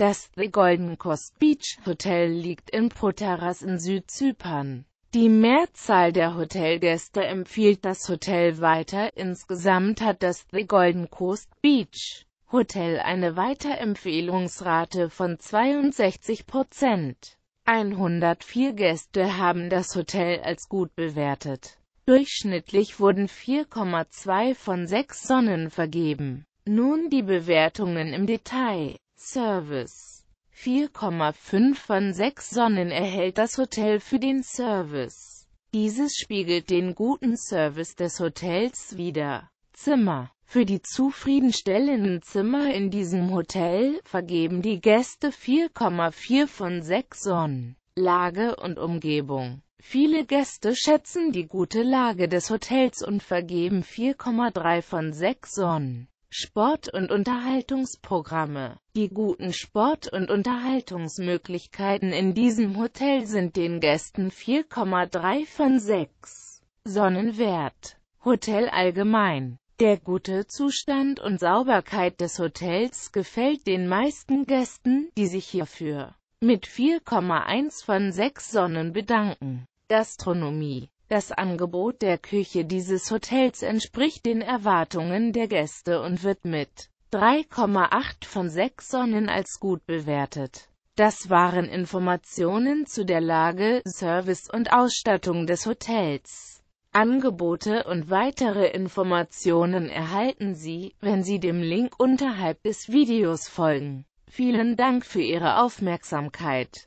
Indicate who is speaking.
Speaker 1: Das The Golden Coast Beach Hotel liegt in Potaras in Südzypern. Die Mehrzahl der Hotelgäste empfiehlt das Hotel weiter, insgesamt hat das The Golden Coast Beach Hotel eine Weiterempfehlungsrate von 62 Prozent. 104 Gäste haben das Hotel als gut bewertet. Durchschnittlich wurden 4,2 von 6 Sonnen vergeben. Nun die Bewertungen im Detail. Service. 4,5 von 6 Sonnen erhält das Hotel für den Service. Dieses spiegelt den guten Service des Hotels wider. Zimmer. Für die zufriedenstellenden Zimmer in diesem Hotel vergeben die Gäste 4,4 von 6 Sonnen. Lage und Umgebung. Viele Gäste schätzen die gute Lage des Hotels und vergeben 4,3 von 6 Sonnen. Sport- und Unterhaltungsprogramme. Die guten Sport- und Unterhaltungsmöglichkeiten in diesem Hotel sind den Gästen 4,3 von 6 Sonnenwert. Hotel allgemein. Der gute Zustand und Sauberkeit des Hotels gefällt den meisten Gästen, die sich hierfür mit 4,1 von 6 Sonnen bedanken. Gastronomie das Angebot der Küche dieses Hotels entspricht den Erwartungen der Gäste und wird mit 3,8 von 6 Sonnen als gut bewertet. Das waren Informationen zu der Lage, Service und Ausstattung des Hotels. Angebote und weitere Informationen erhalten Sie, wenn Sie dem Link unterhalb des Videos folgen. Vielen Dank für Ihre Aufmerksamkeit.